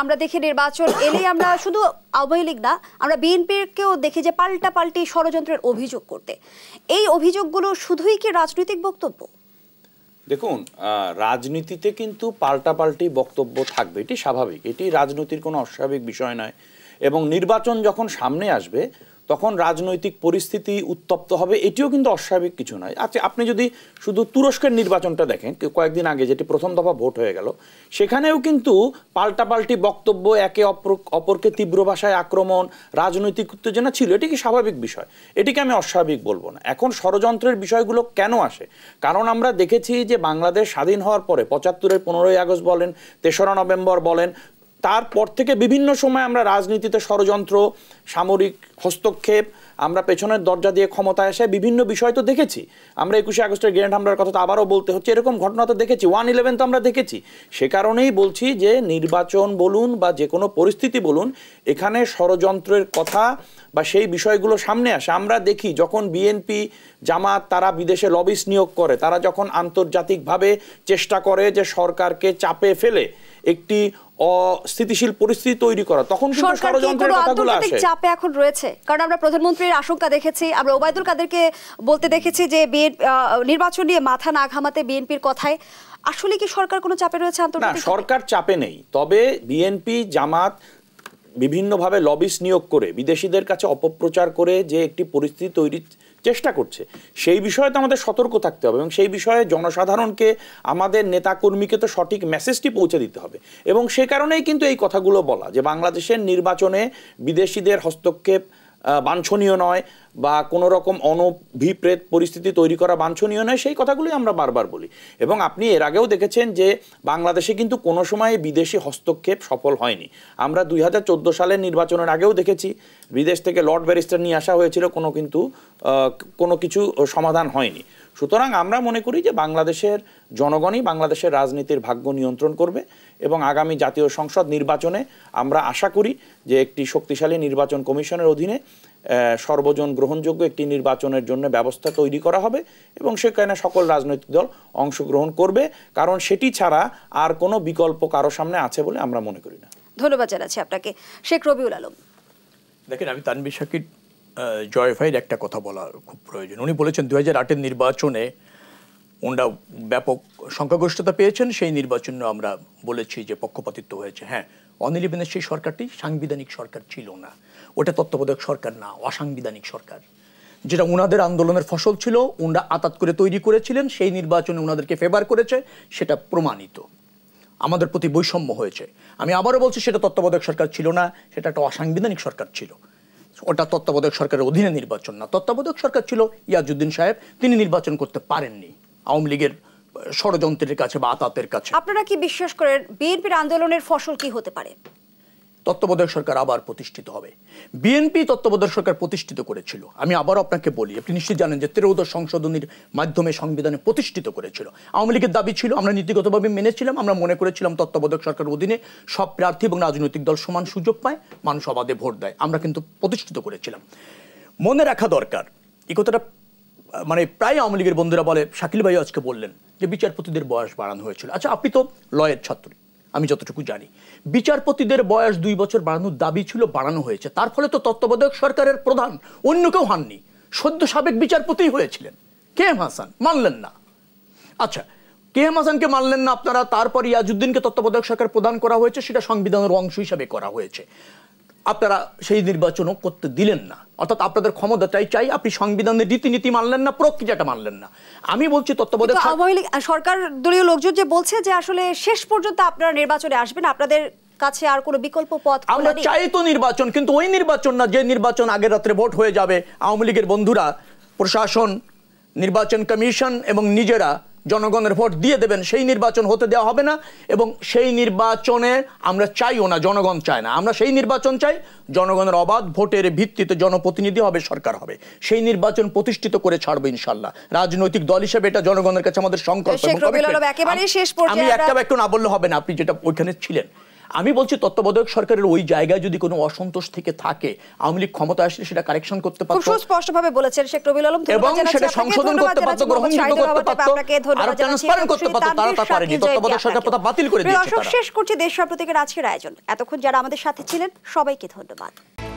আমরা দেখি নির্বাচন এলে আমরা শুধু আওয়ামী লীগ না আমরা বিএনপিকেও দেখি যে পাল্টা পাল্টি ষড়যন্ত্রের অভিযোগ করতে এই অভিযোগগুলো শুধুই কি রাজনৈতিক বক্তব্য দেখুন রাজনীতিতে কিন্তু পাল্টাপাল্টি বক্তব্য থাকবে এটি স্বাভাবিক এটি রাজনীতির কোনো অস্বাভাবিক বিষয় নয় এবং নির্বাচন যখন সামনে আসবে তখন রাজনৈতিক পরিস্থিতি উত্তপ্ত হবে এটিও কিন্তু অস্বাভাবিক কিছু নয় আচ্ছা আপনি যদি শুধু তুরস্কের নির্বাচনটা দেখেন কয়েকদিন আগে যেটি প্রথম দফা ভোট হয়ে গেল সেখানেও কিন্তু পাল্টাপাল্টি বক্তব্য একে অপর অপরকে তীব্র ভাষায় আক্রমণ রাজনৈতিক উত্তেজনা ছিল এটি কি স্বাভাবিক বিষয় এটিকে আমি অস্বাভাবিক বলবো না এখন ষড়যন্ত্রের বিষয়গুলো কেন আসে কারণ আমরা দেখেছি যে বাংলাদেশ স্বাধীন হওয়ার পরে পঁচাত্তরের পনেরোই আগস্ট বলেন তেসরা নভেম্বর বলেন তারপর থেকে বিভিন্ন সময় আমরা রাজনীতিতে ষড়যন্ত্র সামরিক হস্তক্ষেপ আমরা পেছনের দরজা দিয়ে ক্ষমতায় আসে বিভিন্ন বিষয় তো দেখেছি আমরা একুশে আগস্টের গ্র্যান্ড হামলার কথা তো আবারও বলতে হচ্ছে এরকম ঘটনা তো দেখেছি ওয়ান ইলেভেন তো আমরা দেখেছি সে কারণেই বলছি যে নির্বাচন বলুন বা যে কোনো পরিস্থিতি বলুন এখানে ষড়যন্ত্রের কথা বা সেই বিষয়গুলো সামনে আসে আমরা দেখি যখন বিএনপি জামাত তারা বিদেশে লবিস নিয়োগ করে তারা যখন আন্তর্জাতিকভাবে চেষ্টা করে যে সরকারকে চাপে ফেলে একটি অস্থিতিশীল পরিস্থিতি তৈরি করা তখন চাপে এখন রয়েছে কারণ আমরা প্রধানমন্ত্রীর আশঙ্কা দেখেছি আমরা ওবায়দুল কাদেরকে বলতে দেখেছি যে নির্বাচন নিয়ে মাথা না ঘামাতে বিএনপির কথায় আসলে কি সরকার কোনো চাপে রয়েছে আন্তর্জাতিক সরকার চাপে নেই তবে বিএনপি জামাত বিভিন্নভাবে লবিস নিয়োগ করে বিদেশিদের কাছে অপপ্রচার করে যে একটি পরিস্থিতি তৈরির চেষ্টা করছে সেই বিষয়ে তো আমাদের সতর্ক থাকতে হবে এবং সেই বিষয়ে জনসাধারণকে আমাদের নেতাকর্মীকে তো সঠিক মেসেজটি পৌঁছে দিতে হবে এবং সে কারণেই কিন্তু এই কথাগুলো বলা যে বাংলাদেশের নির্বাচনে বিদেশিদের হস্তক্ষেপ বাঞ্ছনীয় নয় বা কোনো রকম অনভিপ্রেত পরিস্থিতি তৈরি করা বাঞ্ছনীয় নয় সেই কথাগুলোই আমরা বারবার বলি এবং আপনি এর আগেও দেখেছেন যে বাংলাদেশে কিন্তু কোনো সময়ে বিদেশি হস্তক্ষেপ সফল হয়নি আমরা দুই সালের নির্বাচনের আগেও দেখেছি বিদেশ থেকে লর্ড ব্যারিস্টার নিয়ে আসা হয়েছিল কোনো কিন্তু কোনো কিছু সমাধান হয়নি সুতরাং আমরা মনে করি যে বাংলাদেশের জনগণই বাংলাদেশের রাজনীতির ভাগ্য নিয়ন্ত্রণ করবে এবং আগামী জাতীয় সংসদ নির্বাচনে আমরা আশা করি যে একটি শক্তিশালী নির্বাচন কমিশনের অধীনে সর্বজন গ্রহণযোগ্য একটি নির্বাচনের জন্য ব্যবস্থা তৈরি করা হবে এবং সেখানে সকল রাজনৈতিক দল অংশগ্রহণ করবে কারণ সেটি ছাড়া আর কোনো বিকল্প কারো সামনে আছে বলে আমরা মনে করি না ধন্যবাদ জানাচ্ছি আপনাকে শেখ রবিউল আলম দেখেন আমি তানবির শাকির জয় ভাইয়ের একটা কথা বলা খুব প্রয়োজন উনি বলেছেন দু হাজার আটের নির্বাচনে ওনারা ব্যাপক সংখ্যাগরিষ্ঠতা পেয়েছেন সেই নির্বাচন আমরা বলেছি যে পক্ষপাতিত্ব হয়েছে হ্যাঁ অনিল বেনের সেই সরকারটি সাংবিধানিক সরকার ছিল না ওটা তত্ত্বাবধায়ক সরকার না অসাংবিধানিক সরকার যেটা ওনাদের আন্দোলনের ফসল ছিল ওনারা আতাত করে তৈরি করেছিলেন সেই নির্বাচনে ওনাদেরকে ফেভার করেছে সেটা প্রমাণিত আমাদের প্রতি বৈষম্য হয়েছে আমি আবারও বলছি সেটা তত্ত্বাবধায়ক সরকার ছিল না সেটা একটা অসাংবিধানিক সরকার ছিল ওটা তত্ত্বাবধায়ক সরকারের অধীনে নির্বাচন না তত্ত্বাবধায়ক সরকার ছিল ইয়াজুদ্দিন সাহেব তিনি নির্বাচন করতে পারেননি আওয়ামী লীগের ষড়যন্ত্রের কাছে বা আতাতের কাছে আপনারা কি বিশ্বাস করেন বিএনপির আন্দোলনের ফসল কি হতে পারে তত্ত্বাবধায়ক সরকার আবার প্রতিষ্ঠিত হবে বিএনপি তত্ত্বাবধায়ক সরকার প্রতিষ্ঠিত করেছিল আমি আবার আপনাকে বলি আপনি নিশ্চিত জানেন যে ত্রেউদশ সংশোধনীর মাধ্যমে সংবিধানে প্রতিষ্ঠিত করেছিল আওয়ামী লীগের দাবি ছিল আমরা নীতিগতভাবে মেনেছিলাম আমরা মনে করেছিলাম তত্ত্বাবধায়ক সরকার অধীনে সব প্রার্থী এবং রাজনৈতিক দল সমান সুযোগ পায় মানুষ অবাধে ভোট দেয় আমরা কিন্তু প্রতিষ্ঠিত করেছিলাম মনে রাখা দরকার এই কথাটা মানে প্রায় আওয়ামী লীগের বন্ধুরা বলে শাকিল ভাই আজকে বললেন যে বিচারপতিদের বয়স বাড়ানো হয়েছিল আচ্ছা আপনি তো লয়ের ছাত্রী আমি যতটুকু জানি বিচারপতিদের বয়স দুই বছর বাড়ানোর দাবি ছিল বাড়ানো হয়েছে তার ফলে তো তত্ত্বাবধায়ক সরকারের প্রধান অন্য কেউ হাননি সদ্য সাবেক বিচারপতিই হয়েছিলেন কে এম হাসান মানলেন না আচ্ছা কে এম হাসানকে মানলেন না আপনারা তারপর ইয়াজুদ্দিনকে তত্ত্বাবধায়ক সরকার প্রদান করা হয়েছে সেটা সংবিধানের অংশ হিসাবে করা হয়েছে আপনারা সেই নির্বাচনও করতে দিলেন না অর্থাৎ আপনাদের ক্ষমতাটাই চাই আপনি সংবিধানের রীতিনীতি মানলেন না প্রক্রিয়াটা মানলেন না আমি বলছি তত্ত্বাবধায়ক আওয়ামী লীগ সরকার দলীয় লোকজন যে বলছে যে আসলে শেষ পর্যন্ত আপনারা নির্বাচনে আসবেন আপনাদের কাছে আর কোনো বিকল্প পথ আমরা চাই তো নির্বাচন কিন্তু ওই নির্বাচন না যে নির্বাচন আগের রাত্রে ভোট হয়ে যাবে আওয়ামী লীগের বন্ধুরা প্রশাসন নির্বাচন কমিশন এবং নিজেরা জনগণের ভোট দিয়ে দেবেন সেই নির্বাচন হতে দেওয়া হবে না এবং সেই নির্বাচনে আমরা চাইও না জনগণ চায় না আমরা সেই নির্বাচন চাই জনগণের অবাধ ভোটের ভিত্তিতে জনপ্রতিনিধি হবে সরকার হবে সেই নির্বাচন প্রতিষ্ঠিত করে ছাড়বো ইনশাল্লাহ রাজনৈতিক দল হিসেবে এটা জনগণের কাছে আমাদের সংকল্প আমি একটা একটু না বললে হবে না আপনি যেটা ওইখানে ছিলেন আমি বলছি তত্ত্বাবধায়ক সরকারের ওই জায়গায় যদি কোনো অসন্তোষ থেকে থাকে আওয়ামী লীগ ক্ষমতা আসলে সেটা কারেকশন করতে পারত খুব সুস্পষ্টভাবে বলেছেন শেখ রবিউল আলম এবং সেটা সংশোধন করতে পারত গ্রহণ করতে পারত আর ট্রান্সপারেন্ট করতে পারত তারা তা পারেনি তত্ত্বাবধায়ক সরকার কথা বাতিল করে দিয়েছে তারা শেষ করছি দেশ সম্প্রতিকের আজকের আয়োজন এতক্ষণ যারা আমাদের সাথে ছিলেন সবাইকে ধন্যবাদ